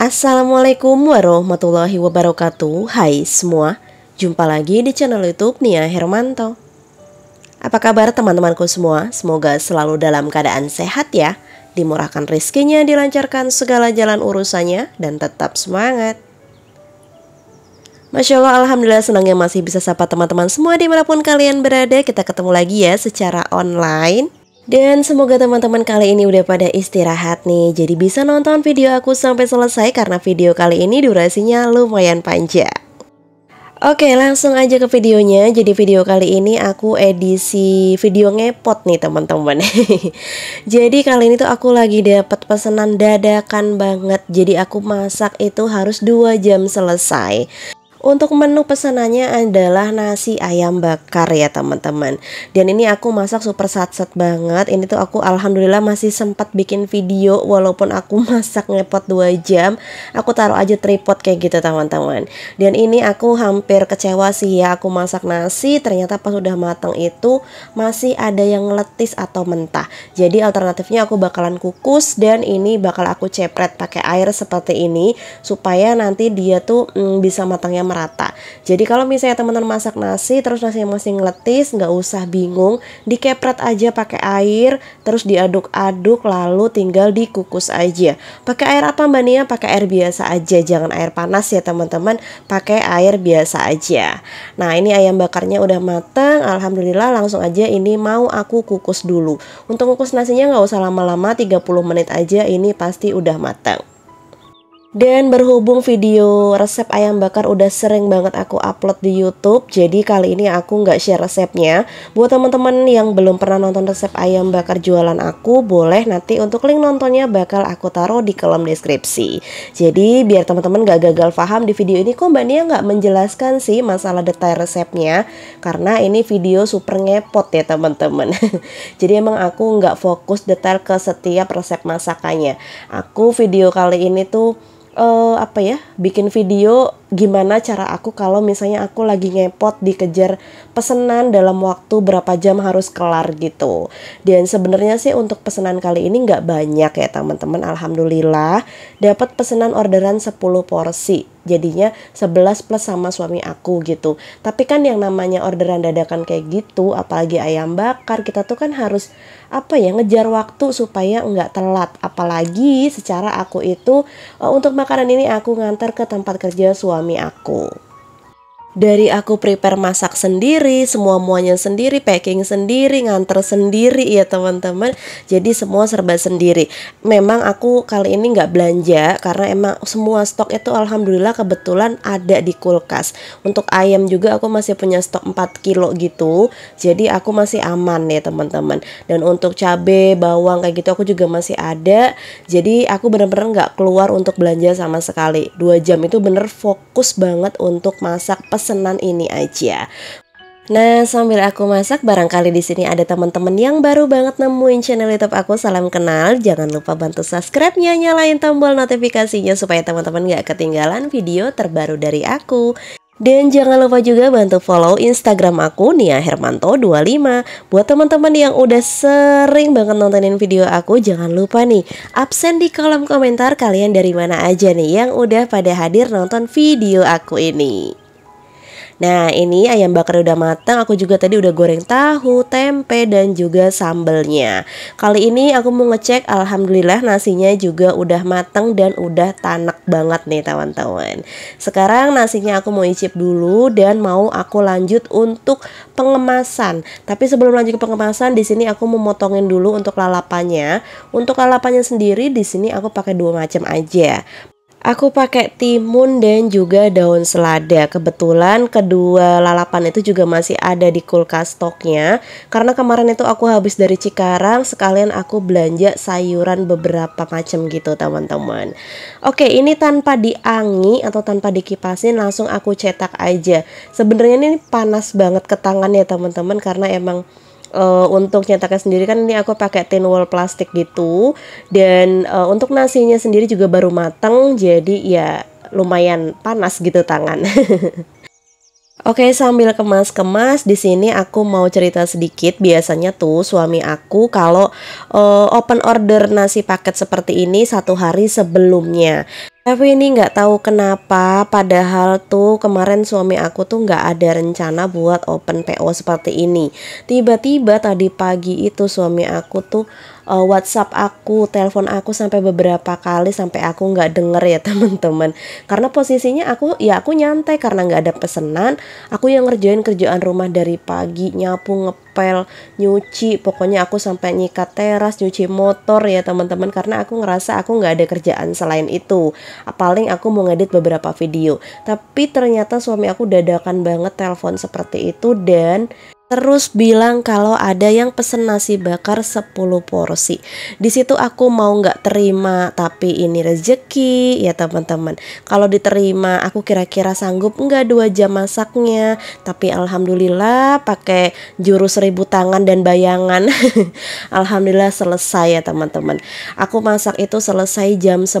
Assalamualaikum warahmatullahi wabarakatuh Hai semua Jumpa lagi di channel youtube Nia Hermanto apa kabar teman-temanku semua? Semoga selalu dalam keadaan sehat ya, dimurahkan rezekinya, dilancarkan segala jalan urusannya, dan tetap semangat. Masya Allah, Alhamdulillah senangnya masih bisa sapa teman-teman semua dimanapun kalian berada. Kita ketemu lagi ya secara online. Dan semoga teman-teman kali ini udah pada istirahat nih Jadi bisa nonton video aku sampai selesai Karena video kali ini durasinya lumayan panjang Oke langsung aja ke videonya Jadi video kali ini aku edisi video ngepot nih teman-teman Jadi kali ini tuh aku lagi dapat pesanan dadakan banget Jadi aku masak itu harus 2 jam selesai untuk menu pesanannya adalah nasi ayam bakar ya teman-teman. Dan ini aku masak super satset banget. Ini tuh aku alhamdulillah masih sempat bikin video walaupun aku masak ngepot 2 jam. Aku taruh aja tripod kayak gitu teman-teman. Dan ini aku hampir kecewa sih ya aku masak nasi ternyata pas udah matang itu masih ada yang letis atau mentah. Jadi alternatifnya aku bakalan kukus dan ini bakal aku cepret pakai air seperti ini supaya nanti dia tuh mm, bisa matangnya merata. Jadi kalau misalnya teman-teman masak nasi terus yang masih ngeletis, nggak usah bingung, dikepret aja pakai air, terus diaduk-aduk lalu tinggal dikukus aja. Pakai air apa Mbak Nia? Pakai air biasa aja, jangan air panas ya teman-teman, pakai air biasa aja. Nah, ini ayam bakarnya udah matang, alhamdulillah langsung aja ini mau aku kukus dulu. Untuk kukus nasinya nggak usah lama-lama, 30 menit aja ini pasti udah matang. Dan berhubung video resep ayam bakar udah sering banget aku upload di YouTube, jadi kali ini aku nggak share resepnya. Buat teman-teman yang belum pernah nonton resep ayam bakar jualan aku, boleh nanti untuk link nontonnya bakal aku taruh di kolom deskripsi. Jadi biar teman-teman nggak gagal paham di video ini, kok Mbak Nia nggak menjelaskan sih masalah detail resepnya, karena ini video super ngepot ya teman-teman. jadi emang aku nggak fokus detail ke setiap resep masakannya. Aku video kali ini tuh uh, apa ya bikin video gimana cara aku kalau misalnya aku lagi ngepot dikejar pesenan dalam waktu berapa jam harus kelar gitu dan sebenarnya sih untuk pesenan kali ini nggak banyak ya teman-teman alhamdulillah dapat pesenan orderan 10 porsi jadinya 11 plus sama suami aku gitu tapi kan yang namanya orderan dadakan kayak gitu apalagi ayam bakar kita tuh kan harus apa ya ngejar waktu supaya nggak telat apalagi secara aku itu eh, untuk makanan ini aku ngantar ke tempat kerja suami aku dari aku prepare masak sendiri, semua muanya sendiri, packing sendiri, nganter sendiri ya teman-teman. Jadi semua serba sendiri. Memang aku kali ini nggak belanja karena emang semua stok itu alhamdulillah kebetulan ada di kulkas. Untuk ayam juga aku masih punya stok 4 kilo gitu. Jadi aku masih aman ya teman-teman. Dan untuk cabe, bawang kayak gitu aku juga masih ada. Jadi aku bener-bener nggak -bener keluar untuk belanja sama sekali. Dua jam itu bener fokus banget untuk masak pes senang ini aja. Nah, sambil aku masak, barangkali di sini ada teman-teman yang baru banget nemuin channel YouTube aku. Salam kenal, jangan lupa bantu subscribe-nya, nyalain tombol notifikasinya supaya teman-teman gak ketinggalan video terbaru dari aku. Dan jangan lupa juga bantu follow Instagram aku Nia Hermanto25 Buat teman-teman yang udah sering banget nontonin video aku Jangan lupa nih absen di kolom komentar kalian dari mana aja nih Yang udah pada hadir nonton video aku ini Nah ini ayam bakar udah matang Aku juga tadi udah goreng tahu, tempe dan juga sambelnya Kali ini aku mau ngecek Alhamdulillah nasinya juga udah matang dan udah tanak banget nih teman-teman Sekarang nasinya aku mau icip dulu dan mau aku lanjut untuk pengemasan Tapi sebelum lanjut ke pengemasan di sini aku memotongin dulu untuk lalapannya Untuk lalapannya sendiri di sini aku pakai dua macam aja Aku pakai timun dan juga daun selada. Kebetulan kedua lalapan itu juga masih ada di kulkas stoknya. Karena kemarin itu aku habis dari Cikarang, sekalian aku belanja sayuran beberapa macam gitu teman-teman. Oke, ini tanpa diangi atau tanpa dikipasin langsung aku cetak aja. Sebenarnya ini panas banget ke tangan ya teman-teman karena emang uh, untuk nyetaknya sendiri kan ini aku pakai tin wall plastik gitu dan uh, untuk nasinya sendiri juga baru mateng jadi ya lumayan panas gitu tangan. Oke, sambil kemas-kemas di sini aku mau cerita sedikit. Biasanya tuh suami aku kalau uh, open order nasi paket seperti ini satu hari sebelumnya. Tapi ini nggak tahu kenapa, padahal tuh kemarin suami aku tuh nggak ada rencana buat open PO seperti ini. Tiba-tiba tadi pagi itu suami aku tuh uh, WhatsApp aku, telepon aku sampai beberapa kali sampai aku nggak denger ya teman-teman. Karena posisinya aku ya aku nyantai karena nggak ada pesenan. Aku yang ngerjain kerjaan rumah dari pagi, nyapu, ngepel, nyuci. Pokoknya aku sampai nyikat teras, nyuci motor ya teman-teman. Karena aku ngerasa aku nggak ada kerjaan selain itu. Paling aku mau ngedit beberapa video. Tapi ternyata suami aku dadakan banget telepon seperti itu dan Terus bilang kalau ada yang pesen nasi bakar 10 porsi. Di situ aku mau nggak terima, tapi ini rezeki ya teman-teman. Kalau diterima, aku kira-kira sanggup nggak dua jam masaknya. Tapi alhamdulillah pakai jurus seribu tangan dan bayangan. alhamdulillah selesai ya teman-teman. Aku masak itu selesai jam 11.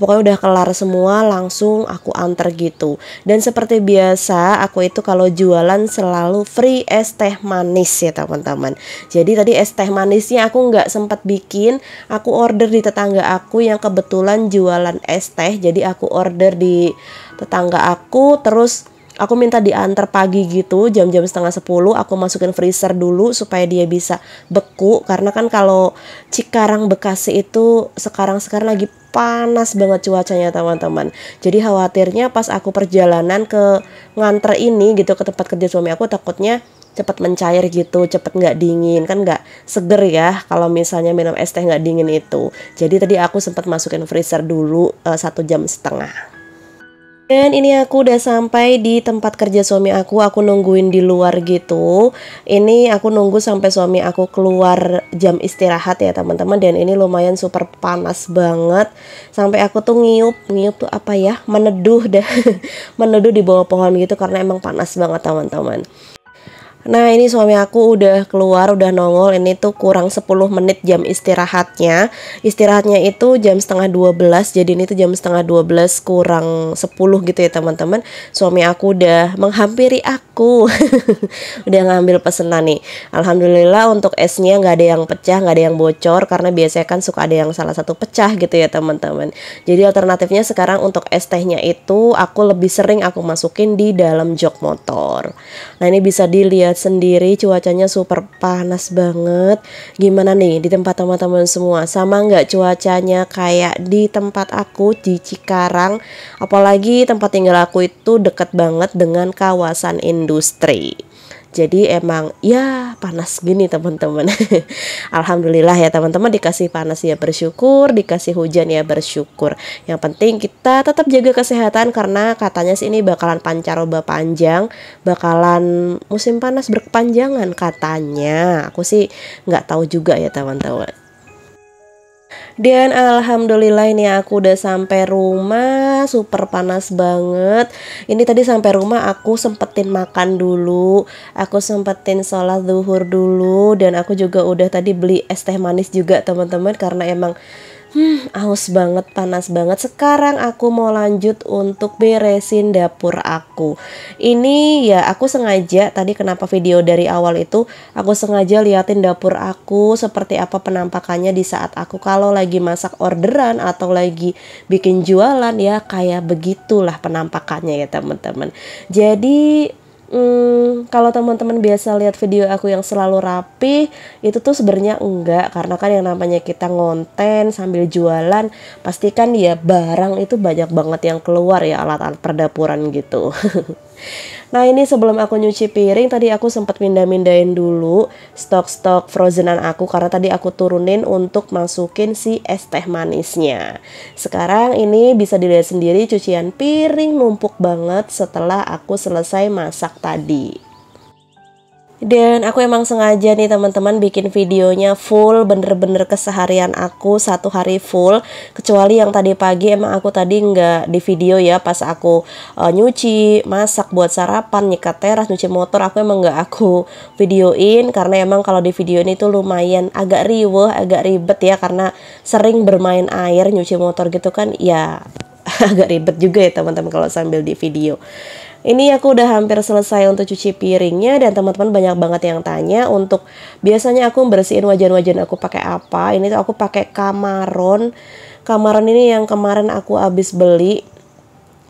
Pokoknya udah kelar semua, langsung aku antar gitu. Dan seperti biasa, aku itu kalau jualan selalu free dari es teh manis ya teman-teman jadi tadi es teh manisnya aku nggak sempat bikin aku order di tetangga aku yang kebetulan jualan es teh jadi aku order di tetangga aku terus aku minta diantar pagi gitu jam-jam setengah sepuluh aku masukin freezer dulu supaya dia bisa beku karena kan kalau Cikarang Bekasi itu sekarang-sekarang lagi panas banget cuacanya teman-teman jadi khawatirnya pas aku perjalanan ke nganter ini gitu ke tempat kerja suami aku takutnya cepat mencair gitu, cepat nggak dingin kan nggak seger ya kalau misalnya minum es teh nggak dingin itu. Jadi tadi aku sempat masukin freezer dulu uh, satu jam setengah. Dan ini aku udah sampai di tempat kerja suami aku, aku nungguin di luar gitu. Ini aku nunggu sampai suami aku keluar jam istirahat ya teman-teman dan ini lumayan super panas banget. Sampai aku tuh ngiup, ngiup tuh apa ya? Meneduh deh, meneduh di bawah pohon gitu karena emang panas banget teman-teman. Nah ini suami aku udah keluar udah nongol ini tuh kurang 10 menit jam istirahatnya Istirahatnya itu jam setengah 12 jadi ini tuh jam setengah 12 kurang 10 gitu ya teman-teman Suami aku udah menghampiri aku Udah ngambil pesenan nih Alhamdulillah untuk esnya nggak ada yang pecah nggak ada yang bocor Karena biasanya kan suka ada yang salah satu pecah gitu ya teman-teman Jadi alternatifnya sekarang untuk es tehnya itu aku lebih sering aku masukin di dalam jok motor Nah ini bisa dilihat lihat sendiri cuacanya super panas banget. Gimana nih di tempat teman-teman semua? Sama nggak cuacanya kayak di tempat aku di Cikarang? Apalagi tempat tinggal aku itu deket banget dengan kawasan industri jadi emang ya panas gini teman-teman alhamdulillah ya teman-teman dikasih panas ya bersyukur dikasih hujan ya bersyukur yang penting kita tetap jaga kesehatan karena katanya sih ini bakalan pancaroba panjang bakalan musim panas berkepanjangan katanya aku sih nggak tahu juga ya teman-teman dan alhamdulillah ini aku udah sampai rumah, super panas banget. Ini tadi sampai rumah aku sempetin makan dulu, aku sempetin sholat zuhur dulu dan aku juga udah tadi beli es teh manis juga teman-teman karena emang Hmm, aus banget, panas banget. Sekarang aku mau lanjut untuk beresin dapur aku. Ini ya aku sengaja tadi kenapa video dari awal itu aku sengaja liatin dapur aku seperti apa penampakannya di saat aku kalau lagi masak orderan atau lagi bikin jualan ya kayak begitulah penampakannya ya teman-teman. Jadi Hmm, kalau teman-teman biasa lihat video aku yang selalu rapi, itu tuh sebenarnya enggak karena kan yang namanya kita ngonten sambil jualan, pastikan ya barang itu banyak banget yang keluar ya alat-alat perdapuran gitu. Nah ini sebelum aku nyuci piring tadi aku sempat pindah mindahin dulu stok-stok frozenan aku karena tadi aku turunin untuk masukin si es teh manisnya. Sekarang ini bisa dilihat sendiri cucian piring numpuk banget setelah aku selesai masak tadi. Dan aku emang sengaja nih teman-teman bikin videonya full bener-bener keseharian aku satu hari full kecuali yang tadi pagi emang aku tadi nggak di video ya pas aku uh, nyuci, masak buat sarapan, nyikat teras, nyuci motor aku emang nggak aku videoin karena emang kalau di video ini tuh lumayan agak riweh, agak ribet ya karena sering bermain air nyuci motor gitu kan ya agak ribet juga ya teman-teman kalau sambil di video. Ini aku udah hampir selesai untuk cuci piringnya dan teman-teman banyak banget yang tanya untuk biasanya aku bersihin wajan-wajan aku pakai apa. Ini tuh aku pakai kamaron. Kamaron ini yang kemarin aku habis beli.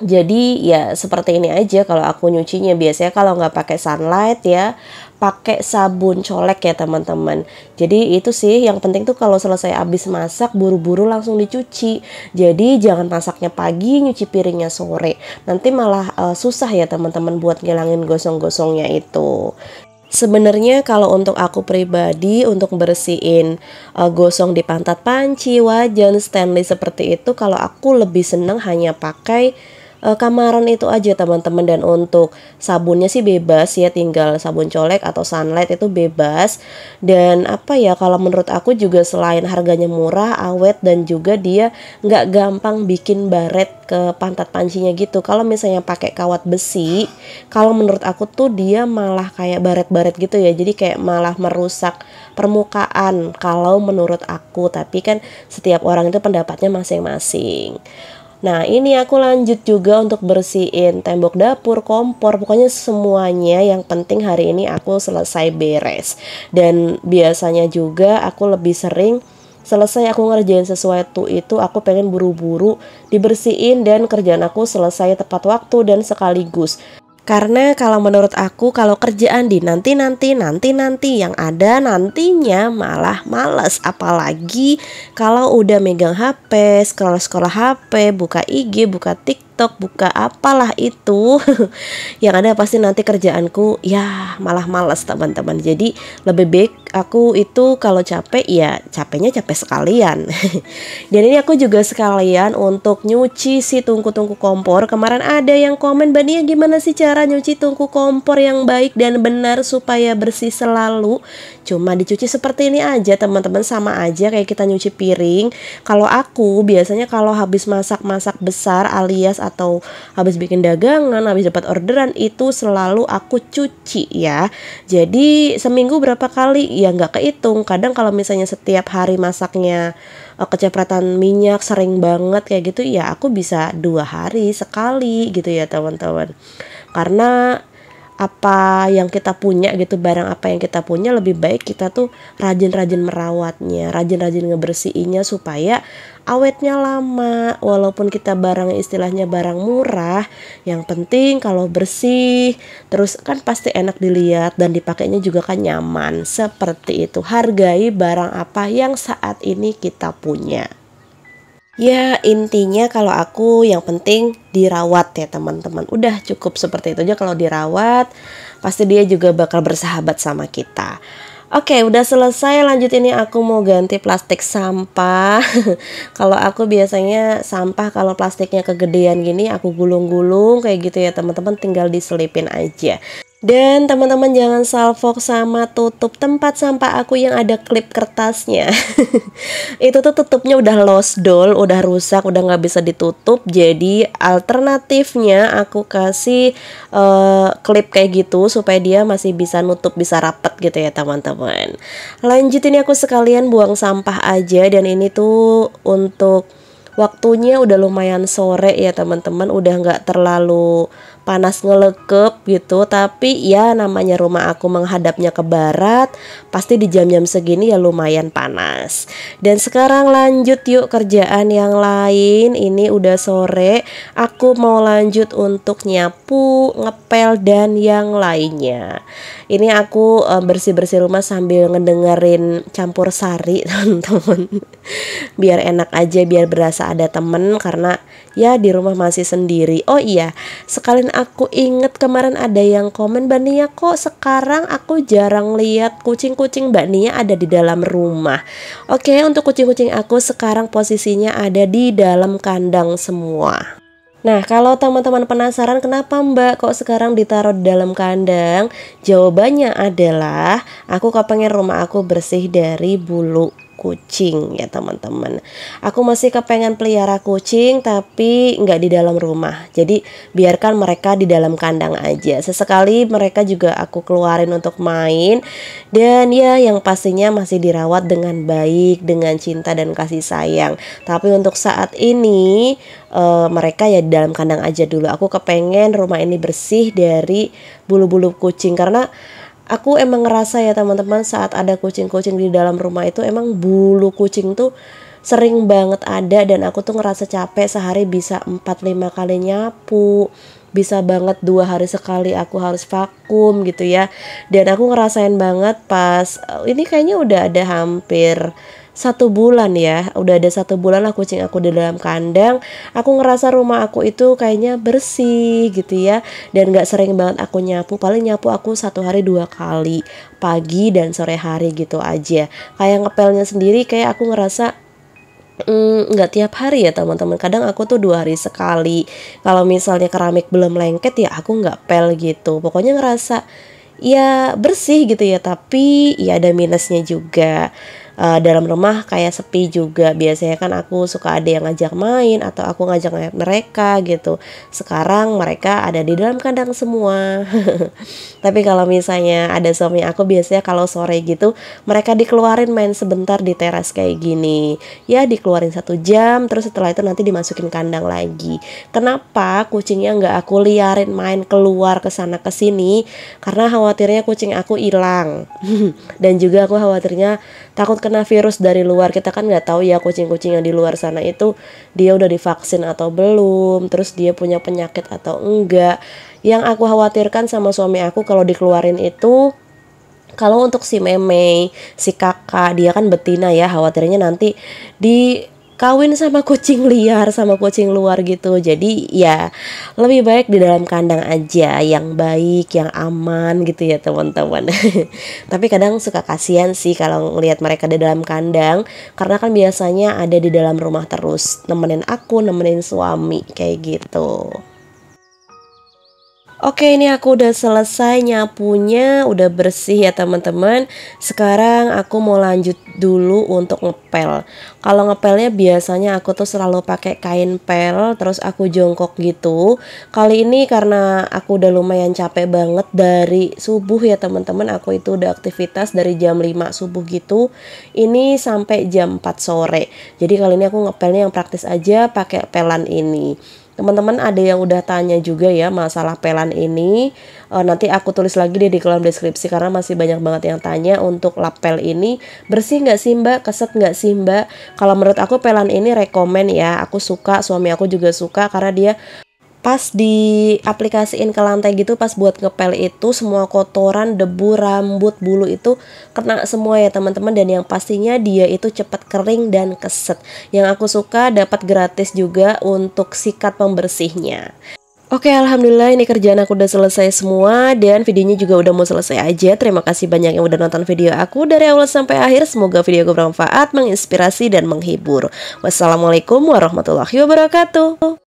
Jadi ya seperti ini aja kalau aku nyucinya biasanya kalau nggak pakai sunlight ya pakai sabun colek ya teman-teman. Jadi itu sih yang penting tuh kalau selesai habis masak buru-buru langsung dicuci. Jadi jangan masaknya pagi, nyuci piringnya sore. Nanti malah uh, susah ya teman-teman buat ngilangin gosong-gosongnya itu. Sebenarnya kalau untuk aku pribadi untuk bersihin uh, gosong di pantat panci, wajan, stainless seperti itu kalau aku lebih seneng hanya pakai uh, kamaran itu aja teman-teman dan untuk sabunnya sih bebas ya tinggal sabun colek atau sunlight itu bebas dan apa ya kalau menurut aku juga selain harganya murah awet dan juga dia nggak gampang bikin baret ke pantat pancinya gitu kalau misalnya pakai kawat besi kalau menurut aku tuh dia malah kayak baret-baret gitu ya jadi kayak malah merusak permukaan kalau menurut aku tapi kan setiap orang itu pendapatnya masing-masing Nah ini aku lanjut juga untuk bersihin tembok dapur, kompor, pokoknya semuanya yang penting hari ini aku selesai beres. Dan biasanya juga aku lebih sering selesai aku ngerjain sesuatu itu aku pengen buru-buru dibersihin dan kerjaan aku selesai tepat waktu dan sekaligus karena kalau menurut aku kalau kerjaan di nanti-nanti nanti-nanti yang ada nantinya malah males apalagi kalau udah megang HP, sekolah-sekolah HP, buka IG, buka TikTok TikTok, buka apalah itu. yang ada pasti nanti kerjaanku ya malah males teman-teman. Jadi lebih baik aku itu kalau capek ya capeknya capek sekalian. Dan ini aku juga sekalian untuk nyuci si tungku-tungku kompor. Kemarin ada yang komen, ya gimana sih cara nyuci tungku kompor yang baik dan benar supaya bersih selalu?" Cuma dicuci seperti ini aja teman-teman sama aja kayak kita nyuci piring. Kalau aku biasanya kalau habis masak-masak besar alias atau habis bikin dagangan, habis dapat orderan itu selalu aku cuci ya. Jadi seminggu berapa kali ya nggak kehitung. Kadang kalau misalnya setiap hari masaknya eh, kecepratan minyak sering banget kayak gitu ya aku bisa dua hari sekali gitu ya teman-teman. Karena apa yang kita punya gitu barang apa yang kita punya lebih baik kita tuh rajin-rajin merawatnya rajin-rajin ngebersihinnya supaya awetnya lama walaupun kita barang istilahnya barang murah yang penting kalau bersih terus kan pasti enak dilihat dan dipakainya juga kan nyaman seperti itu hargai barang apa yang saat ini kita punya Ya intinya kalau aku yang penting dirawat ya teman-teman Udah cukup seperti itu aja kalau dirawat Pasti dia juga bakal bersahabat sama kita Oke, okay, udah selesai. Lanjut ini aku mau ganti plastik sampah. kalau aku biasanya sampah kalau plastiknya kegedean gini aku gulung-gulung kayak gitu ya, teman-teman tinggal diselipin aja. Dan teman-teman jangan salvok sama tutup tempat sampah aku yang ada klip kertasnya Itu tuh tutupnya udah lost doll, udah rusak, udah gak bisa ditutup Jadi alternatifnya aku kasih uh, klip kayak gitu supaya dia masih bisa nutup, bisa rapet gitu ya teman-teman Lanjut ini ya aku sekalian buang sampah aja dan ini tuh untuk waktunya udah lumayan sore ya teman-teman udah nggak terlalu panas ngelekep gitu tapi ya namanya rumah aku menghadapnya ke barat pasti di jam-jam segini ya lumayan panas dan sekarang lanjut yuk kerjaan yang lain ini udah sore aku mau lanjut untuk nyapu ngepel dan yang lainnya ini aku eh, bersih-bersih rumah sambil ngedengerin campur sari teman-teman biar enak aja biar berasa ada temen karena ya di rumah masih sendiri oh iya sekalian aku inget kemarin ada yang komen Mbak Nia kok sekarang aku jarang lihat kucing-kucing Mbak Nia ada di dalam rumah oke untuk kucing-kucing aku sekarang posisinya ada di dalam kandang semua Nah, kalau teman-teman penasaran kenapa Mbak kok sekarang ditaruh di dalam kandang, jawabannya adalah aku kepengen rumah aku bersih dari bulu kucing ya teman-teman. Aku masih kepengen pelihara kucing tapi nggak di dalam rumah. Jadi biarkan mereka di dalam kandang aja. Sesekali mereka juga aku keluarin untuk main dan ya yang pastinya masih dirawat dengan baik, dengan cinta dan kasih sayang. Tapi untuk saat ini e, mereka ya di dalam kandang aja dulu. Aku kepengen rumah ini bersih dari bulu-bulu kucing karena aku emang ngerasa ya teman-teman saat ada kucing-kucing di dalam rumah itu emang bulu kucing tuh sering banget ada dan aku tuh ngerasa capek sehari bisa 4-5 kali nyapu bisa banget dua hari sekali aku harus vakum gitu ya dan aku ngerasain banget pas eh, ini kayaknya udah ada hampir satu bulan ya udah ada satu bulan lah kucing aku di dalam kandang aku ngerasa rumah aku itu kayaknya bersih gitu ya dan gak sering banget aku nyapu paling nyapu aku satu hari dua kali pagi dan sore hari gitu aja kayak ngepelnya sendiri kayak aku ngerasa mm, nggak mm, tiap hari ya teman-teman kadang aku tuh dua hari sekali kalau misalnya keramik belum lengket ya aku nggak pel gitu pokoknya ngerasa ya bersih gitu ya tapi ya ada minusnya juga uh, dalam rumah kayak sepi juga biasanya kan aku suka ada yang ngajak main atau aku ngajak mereka gitu sekarang mereka ada di dalam kandang semua tapi kalau misalnya ada suami aku biasanya kalau sore gitu mereka dikeluarin main sebentar di teras kayak gini ya dikeluarin satu jam terus setelah itu nanti dimasukin kandang lagi kenapa kucingnya nggak aku liarin main keluar ke sana ke sini karena khawatirnya kucing aku hilang dan juga aku khawatirnya takut terkena virus dari luar kita kan nggak tahu ya kucing-kucing yang di luar sana itu dia udah divaksin atau belum terus dia punya penyakit atau enggak yang aku khawatirkan sama suami aku kalau dikeluarin itu kalau untuk si meme si kakak dia kan betina ya khawatirnya nanti di kawin sama kucing liar sama kucing luar gitu jadi ya lebih baik di dalam kandang aja yang baik yang aman gitu ya teman-teman tapi kadang suka kasihan sih kalau ngelihat mereka di dalam kandang karena kan biasanya ada di dalam rumah terus nemenin aku nemenin suami kayak gitu Oke ini aku udah selesai nyapunya udah bersih ya teman-teman Sekarang aku mau lanjut dulu untuk ngepel Kalau ngepelnya biasanya aku tuh selalu pakai kain pel terus aku jongkok gitu Kali ini karena aku udah lumayan capek banget dari subuh ya teman-teman Aku itu udah aktivitas dari jam 5 subuh gitu Ini sampai jam 4 sore Jadi kali ini aku ngepelnya yang praktis aja pakai pelan ini teman-teman ada yang udah tanya juga ya masalah pelan ini uh, nanti aku tulis lagi deh di kolom deskripsi karena masih banyak banget yang tanya untuk lapel ini bersih nggak sih mbak keset nggak sih mbak kalau menurut aku pelan ini rekomen ya aku suka suami aku juga suka karena dia pas di aplikasiin ke lantai gitu pas buat ngepel itu semua kotoran debu rambut bulu itu kena semua ya teman-teman dan yang pastinya dia itu cepat kering dan keset yang aku suka dapat gratis juga untuk sikat pembersihnya Oke, alhamdulillah ini kerjaan aku udah selesai semua dan videonya juga udah mau selesai aja. Terima kasih banyak yang udah nonton video aku dari awal sampai akhir. Semoga video aku bermanfaat, menginspirasi dan menghibur. Wassalamualaikum warahmatullahi wabarakatuh.